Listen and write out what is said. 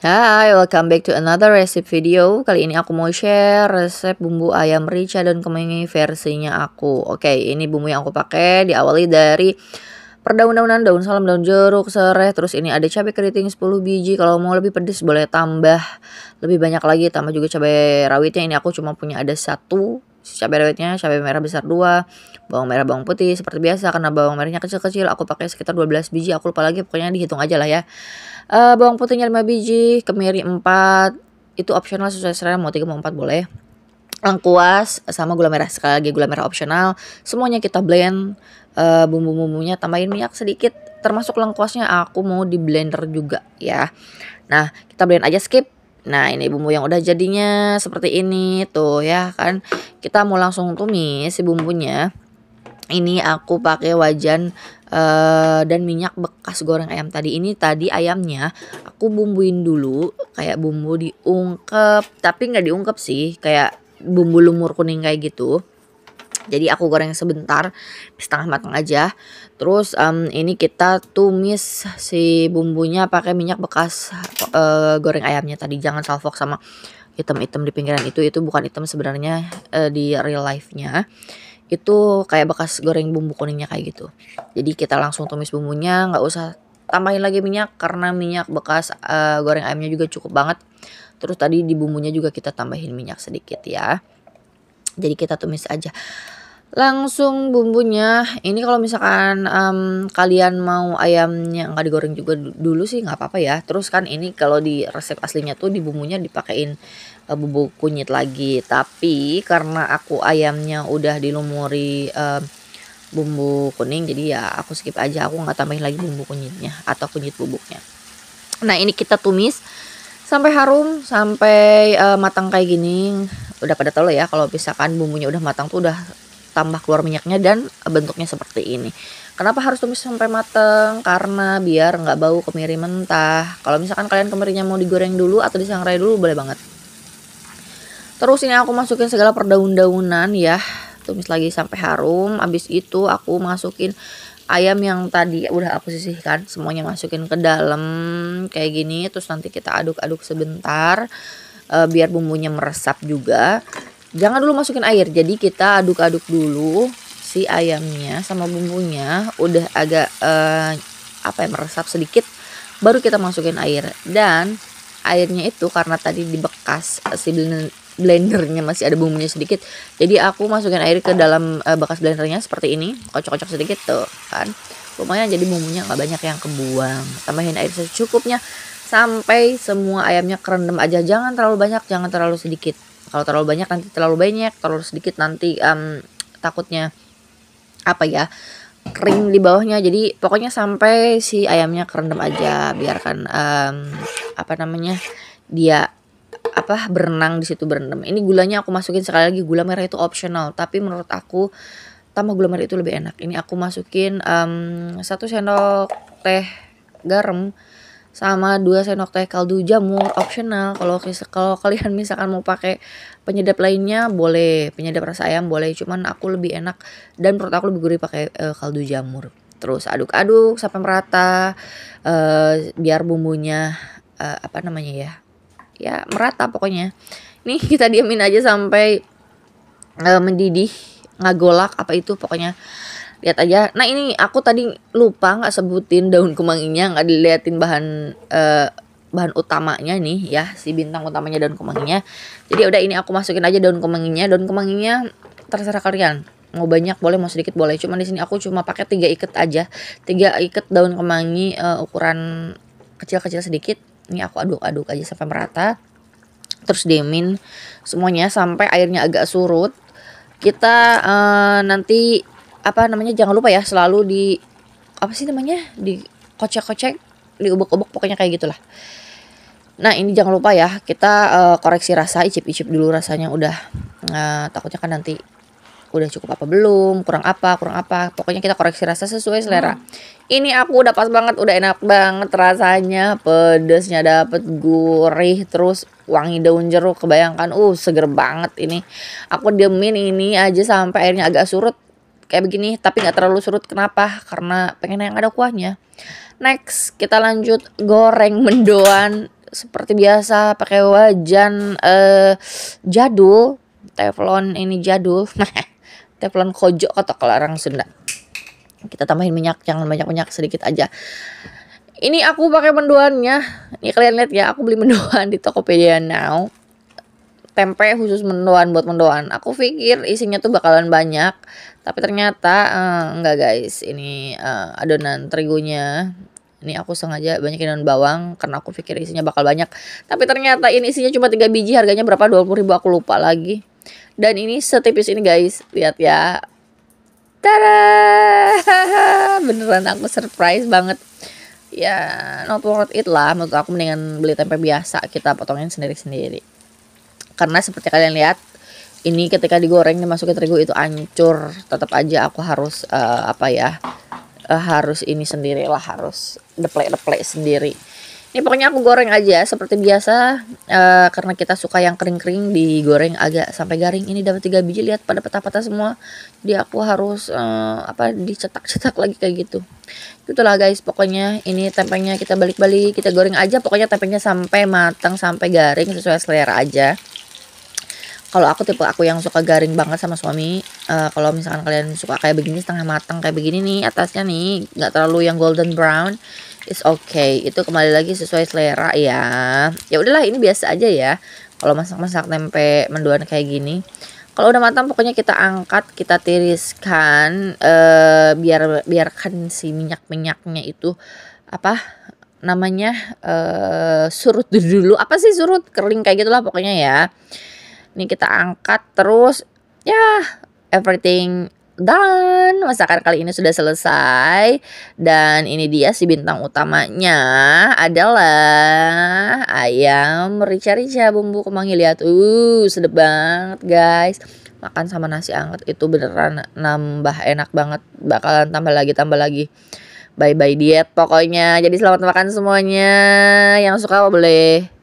Hai, welcome back to another recipe video. Kali ini aku mau share resep bumbu ayam rica dan kemangi versinya aku. Oke, ini bumbu yang aku pakai diawali dari perdaun-daunan, daun salam, daun jeruk, serai, terus ini ada cabai keriting 10 biji. Kalau mau lebih pedes boleh tambah lebih banyak lagi, tambah juga cabai rawitnya. Ini aku cuma punya ada satu cabai rawitnya cabai merah besar 2 bawang merah bawang putih seperti biasa karena bawang merahnya kecil-kecil aku pakai sekitar 12 biji aku lupa lagi pokoknya dihitung aja lah ya uh, bawang putihnya 5 biji kemiri 4 itu opsional sesuai selera mau 3 mau 4 boleh lengkuas sama gula merah sekali lagi gula merah opsional semuanya kita blend uh, bumbu-bumbunya tambahin minyak sedikit termasuk lengkuasnya aku mau di blender juga ya nah kita blend aja skip Nah ini bumbu yang udah jadinya seperti ini tuh ya kan kita mau langsung tumis si bumbunya. Ini aku pakai wajan uh, dan minyak bekas goreng ayam tadi. Ini tadi ayamnya aku bumbuin dulu kayak bumbu diungkep tapi nggak diungkep sih kayak bumbu lumur kuning kayak gitu jadi aku goreng sebentar setengah matang aja terus um, ini kita tumis si bumbunya pakai minyak bekas uh, goreng ayamnya tadi jangan salfok sama item-item di pinggiran itu itu bukan item sebenarnya uh, di real life-nya itu kayak bekas goreng bumbu kuningnya kayak gitu jadi kita langsung tumis bumbunya nggak usah tambahin lagi minyak karena minyak bekas uh, goreng ayamnya juga cukup banget. Terus tadi di bumbunya juga kita tambahin minyak sedikit ya. Jadi kita tumis aja langsung bumbunya ini kalau misalkan um, kalian mau ayamnya nggak digoreng juga dulu sih nggak apa-apa ya terus kan ini kalau di resep aslinya tuh di bumbunya dipakein uh, bumbu kunyit lagi tapi karena aku ayamnya udah dilumuri uh, bumbu kuning jadi ya aku skip aja aku nggak tambahin lagi bumbu kunyitnya atau kunyit bubuknya nah ini kita tumis sampai harum sampai uh, matang kayak gini udah pada tau lah ya kalau misalkan bumbunya udah matang tuh udah tambah keluar minyaknya dan bentuknya seperti ini kenapa harus tumis sampai mateng karena biar nggak bau kemiri mentah kalau misalkan kalian kemirinya mau digoreng dulu atau disangrai dulu boleh banget terus ini aku masukin segala perdaun-daunan ya tumis lagi sampai harum abis itu aku masukin ayam yang tadi udah aku sisihkan semuanya masukin ke dalam kayak gini terus nanti kita aduk-aduk sebentar eh, biar bumbunya meresap juga jangan dulu masukin air jadi kita aduk-aduk dulu si ayamnya sama bumbunya udah agak eh, apa ya meresap sedikit baru kita masukin air dan airnya itu karena tadi di bekas si blendernya masih ada bumbunya sedikit jadi aku masukin air ke dalam eh, bekas blendernya seperti ini kocok-kocok sedikit tuh kan lumayan jadi bumbunya nggak banyak yang kebuang tambahin air secukupnya sampai semua ayamnya kerendam aja jangan terlalu banyak jangan terlalu sedikit kalau terlalu banyak nanti terlalu banyak terlalu sedikit nanti um, takutnya apa ya kering di bawahnya jadi pokoknya sampai si ayamnya kerendam aja biarkan um, apa namanya dia apa berenang di situ berendam ini gulanya aku masukin sekali lagi gula merah itu optional tapi menurut aku tambah gula merah itu lebih enak ini aku masukin um, satu sendok teh garam sama dua sendok teh kaldu jamur optional kalau kalau kalian misalkan mau pakai penyedap lainnya boleh penyedap rasa ayam boleh cuman aku lebih enak dan menurut aku lebih gurih pakai uh, kaldu jamur terus aduk-aduk sampai merata uh, biar bumbunya uh, apa namanya ya ya merata pokoknya nih kita diamin aja sampai uh, mendidih nggak apa itu pokoknya lihat aja nah ini aku tadi lupa nggak sebutin daun kemanginya nggak diliatin bahan uh, bahan utamanya nih ya si bintang utamanya daun kemanginya jadi ya udah ini aku masukin aja daun kemanginya daun kemanginya terserah kalian mau banyak boleh mau sedikit boleh Cuma di sini aku cuma pakai tiga ikat aja tiga ikat daun kemangi uh, eh, ukuran kecil-kecil sedikit ini aku aduk-aduk aja sampai merata terus diemin semuanya sampai airnya agak surut kita uh, nanti apa namanya jangan lupa ya selalu di apa sih namanya di kocek-kocek diubek-ubek pokoknya kayak gitulah nah ini jangan lupa ya kita uh, koreksi rasa icip-icip dulu rasanya udah uh, takutnya kan nanti udah cukup apa belum kurang apa kurang apa pokoknya kita koreksi rasa sesuai selera hmm. ini aku udah pas banget udah enak banget rasanya pedesnya dapet gurih terus wangi daun jeruk kebayangkan uh seger banget ini aku demin ini aja sampai airnya agak surut kayak begini tapi nggak terlalu surut kenapa karena pengen yang ada kuahnya next kita lanjut goreng mendoan seperti biasa pakai wajan eh, jadul teflon ini jadul teflon kojo atau kalau orang Sunda kita tambahin minyak jangan banyak minyak sedikit aja ini aku pakai mendoannya ini kalian lihat ya aku beli mendoan di Tokopedia now tempe khusus mendoan buat mendoan. Aku pikir isinya tuh bakalan banyak, tapi ternyata uh, enggak guys. Ini uh, adonan terigunya. Ini aku sengaja banyakin daun bawang karena aku pikir isinya bakal banyak. Tapi ternyata ini isinya cuma tiga biji, harganya berapa? ribu? aku lupa lagi. Dan ini setipis ini guys. Lihat ya. Tada! Beneran aku surprise banget ya not worth it lah menurut aku mendingan beli tempe biasa kita potongin sendiri-sendiri karena seperti kalian lihat ini ketika digorengnya dimasukin terigu itu ancur tetap aja aku harus uh, apa ya uh, harus ini sendiri lah harus deplek deplek sendiri ini pokoknya aku goreng aja seperti biasa uh, karena kita suka yang kering-kering digoreng agak sampai garing ini dapat tiga biji lihat pada peta-peta semua dia aku harus uh, apa dicetak-cetak lagi kayak gitu itulah guys pokoknya ini tempenya kita balik-balik kita goreng aja pokoknya tempenya sampai matang sampai garing sesuai selera aja kalau aku tipe aku yang suka garing banget sama suami uh, kalau misalkan kalian suka kayak begini setengah matang kayak begini nih atasnya nih nggak terlalu yang golden brown is okay itu kembali lagi sesuai selera ya ya udahlah ini biasa aja ya kalau masak-masak tempe menduan kayak gini kalau udah matang pokoknya kita angkat kita tiriskan uh, biar biarkan si minyak minyaknya itu apa namanya uh, surut dulu apa sih surut kering kayak gitulah pokoknya ya ini kita angkat terus. Ya, everything done. masakan kali ini sudah selesai dan ini dia si bintang utamanya adalah ayam merica-rica bumbu kemangi lihat uh sedap banget guys makan sama nasi anget itu beneran nambah enak banget bakalan tambah lagi tambah lagi bye bye diet pokoknya jadi selamat makan semuanya yang suka boleh